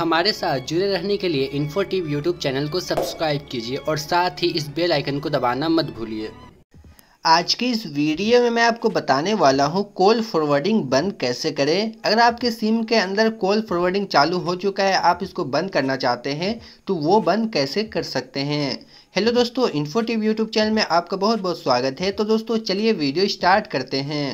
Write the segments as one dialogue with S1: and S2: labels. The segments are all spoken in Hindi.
S1: हमारे साथ जुड़े रहने के लिए इन्फो टीव यूट्यूब चैनल को सब्सक्राइब कीजिए और साथ ही इस बेल आइकन को दबाना मत भूलिए आज की इस वीडियो में मैं आपको बताने वाला हूँ कॉल फॉरवर्डिंग बंद कैसे करें अगर आपके सिम के अंदर कॉल फॉरवर्डिंग चालू हो चुका है आप इसको बंद करना चाहते हैं तो वो बंद कैसे कर सकते हैं हेलो दोस्तों इन्फोटिव यूट्यूब चैनल में आपका बहुत बहुत स्वागत है तो दोस्तों चलिए वीडियो स्टार्ट करते हैं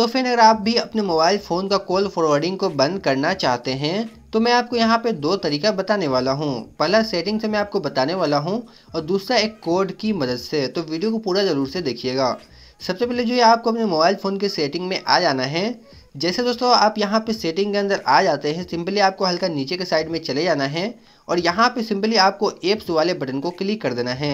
S1: तो फिर अगर आप भी अपने मोबाइल फ़ोन का कॉल फॉरवर्डिंग को बंद करना चाहते हैं तो मैं आपको यहाँ पे दो तरीका बताने वाला हूँ पहला सेटिंग से मैं आपको बताने वाला हूँ और दूसरा एक कोड की मदद से तो वीडियो को पूरा ज़रूर से देखिएगा सबसे पहले जो है आपको अपने मोबाइल फ़ोन के सेटिंग में आ जाना है जैसे दोस्तों आप यहाँ पे सेटिंग के अंदर आ जाते हैं सिंपली आपको हल्का नीचे के साइड में चले जाना है और यहाँ पे सिंपली आपको एप्स वाले बटन को क्लिक कर देना है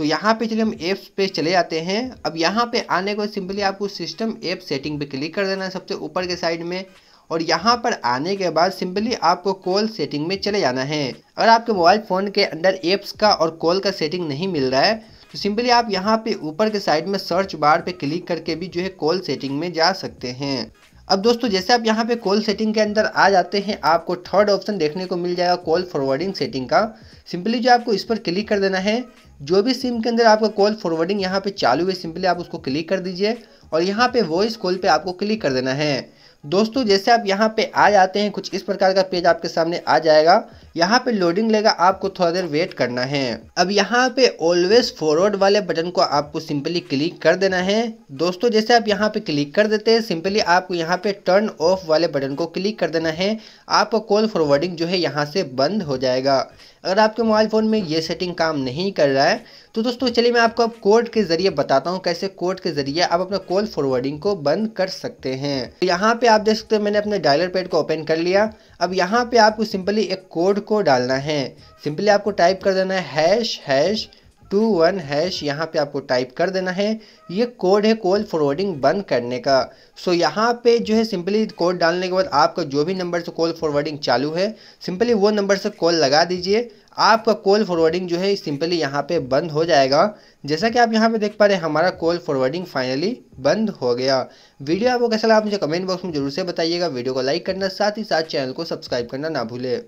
S1: तो यहाँ पे चलिए हम ऐप्स पे चले जाते हैं अब यहाँ पे आने को सिंपली आपको सिस्टम एप सेटिंग पे क्लिक कर देना है सबसे ऊपर के साइड में और यहाँ पर आने के बाद सिंपली आपको कॉल सेटिंग में चले जाना है अगर आपके मोबाइल फ़ोन के अंदर एप्स का और कॉल का सेटिंग नहीं मिल रहा है तो सिंपली आप यहाँ पे ऊपर के साइड में सर्च बार पे क्लिक करके भी जो है कॉल सेटिंग में जा सकते हैं अब दोस्तों जैसे आप यहाँ पे कॉल सेटिंग के अंदर आ जाते हैं आपको थर्ड ऑप्शन देखने को मिल जाएगा कॉल फॉरवर्डिंग सेटिंग का सिंपली जो आपको इस पर क्लिक कर देना है जो भी सिम के अंदर आपका कॉल फॉरवर्डिंग यहाँ पे चालू है सिंपली आप उसको क्लिक कर दीजिए और यहाँ पे वॉइस कॉल पे आपको क्लिक कर देना है दोस्तों जैसे आप यहाँ पे आ जाते हैं कुछ इस प्रकार का पेज आपके सामने आ जाएगा यहाँ पे लोडिंग लेगा आपको थोड़ा देर वेट करना है अब यहाँ पे ऑलवेज फॉरवर्ड वाले बटन को आपको सिंपली क्लिक कर देना है दोस्तों जैसे आप यहाँ पे क्लिक कर देते हैं सिंपली आपको यहाँ पे टर्न ऑफ वाले बटन को क्लिक कर देना है आपका कॉल फॉरवर्डिंग जो है यहाँ से बंद हो जाएगा अगर आपके मोबाइल फ़ोन में ये सेटिंग काम नहीं कर रहा है तो दोस्तों चलिए मैं आपको अब कोड के ज़रिए बताता हूँ कैसे कोड के ज़रिए आप अपना कॉल फॉरवर्डिंग को बंद कर सकते हैं तो यहाँ पे आप देख सकते हैं मैंने अपने डायलर पैड को ओपन कर लिया अब यहाँ पे आपको सिंपली एक कोड कोड को डालना है सिंपली आपको टाइप कर देना है hash hash two one hash यहाँ पे आपको टाइप कर देना है ये कोड है कॉल फॉरवर्डिंग बंद करने का सो so, यहाँ पे जो है सिंपली कोड डालने के बाद आपका जो भी नंबर से कॉल फॉरवर्डिंग चालू है सिंपली वो नंबर से कॉल लगा दीजिए आपका कॉल फॉरवर्डिंग जो है सिंपली यहाँ पे बंद हो जाएगा जैसा कि आप यहाँ पे देख पा रहे हैं हमारा कॉल फॉरवर्डिंग फाइनली बंद हो गया वीडियो आपको कैसा लगा आप मुझे कमेंट बॉक्स में जरूर से बताइएगा वीडियो को लाइक करना साथ ही साथ चैनल को सब्सक्राइब करना ना भूले